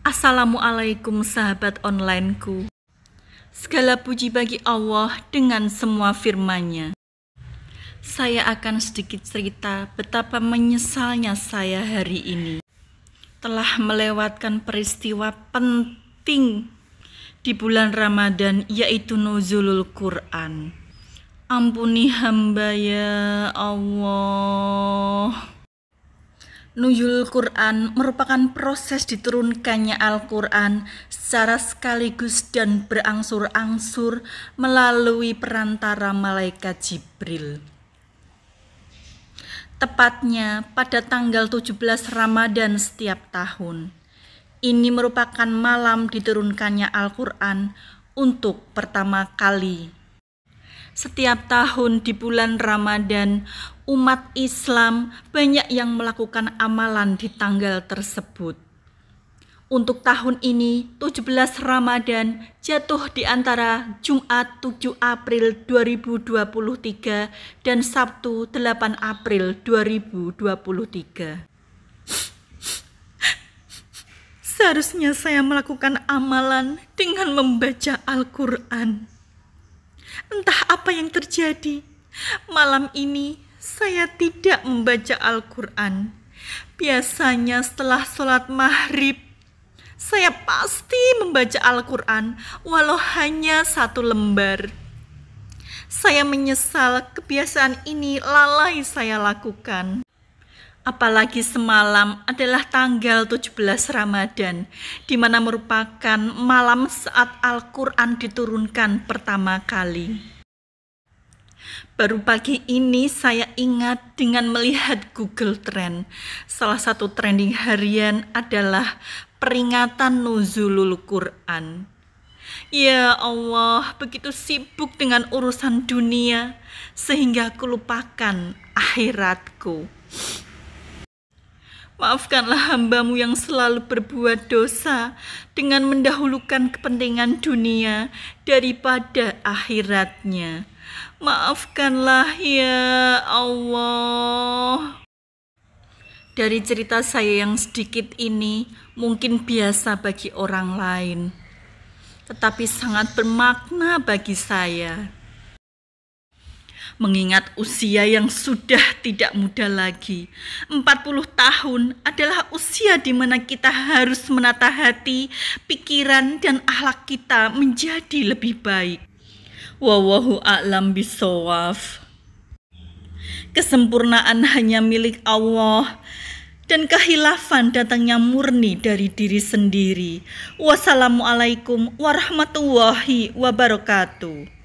Assalamualaikum sahabat onlineku. Segala puji bagi Allah dengan semua firman-Nya. Saya akan sedikit cerita betapa menyesalnya saya hari ini. Telah melewatkan peristiwa penting di bulan Ramadan yaitu nuzulul Quran. Ampuni hamba ya Allah. Nuyul Quran merupakan proses diturunkannya Al-Quran secara sekaligus dan berangsur-angsur melalui perantara malaikat Jibril. Tepatnya pada tanggal 17 Ramadan setiap tahun. Ini merupakan malam diturunkannya Al-Quran untuk pertama kali setiap tahun di bulan Ramadan, umat Islam banyak yang melakukan amalan di tanggal tersebut. Untuk tahun ini, 17 Ramadan jatuh di antara Jumat 7 April 2023 dan Sabtu 8 April 2023. Seharusnya saya melakukan amalan dengan membaca Al-Quran. Entah apa yang terjadi. Malam ini saya tidak membaca Al-Quran. Biasanya setelah sholat maghrib, saya pasti membaca Al-Quran walau hanya satu lembar. Saya menyesal kebiasaan ini lalai saya lakukan apalagi semalam adalah tanggal 17 Ramadan, di mana merupakan malam saat Al-Quran diturunkan pertama kali. Baru pagi ini saya ingat dengan melihat Google Trend. Salah satu trending harian adalah peringatan nuzulul Quran. Ya Allah, begitu sibuk dengan urusan dunia sehingga aku lupakan akhiratku. Maafkanlah hambamu yang selalu berbuat dosa dengan mendahulukan kepentingan dunia daripada akhiratnya. Maafkanlah ya Allah. Dari cerita saya yang sedikit ini mungkin biasa bagi orang lain, tetapi sangat bermakna bagi saya mengingat usia yang sudah tidak muda lagi. 40 tahun adalah usia di mana kita harus menata hati, pikiran, dan akhlak kita menjadi lebih baik. Wawahu a'lam bisawaf. Kesempurnaan hanya milik Allah dan kehilafan datangnya murni dari diri sendiri. Wassalamualaikum warahmatullahi wabarakatuh.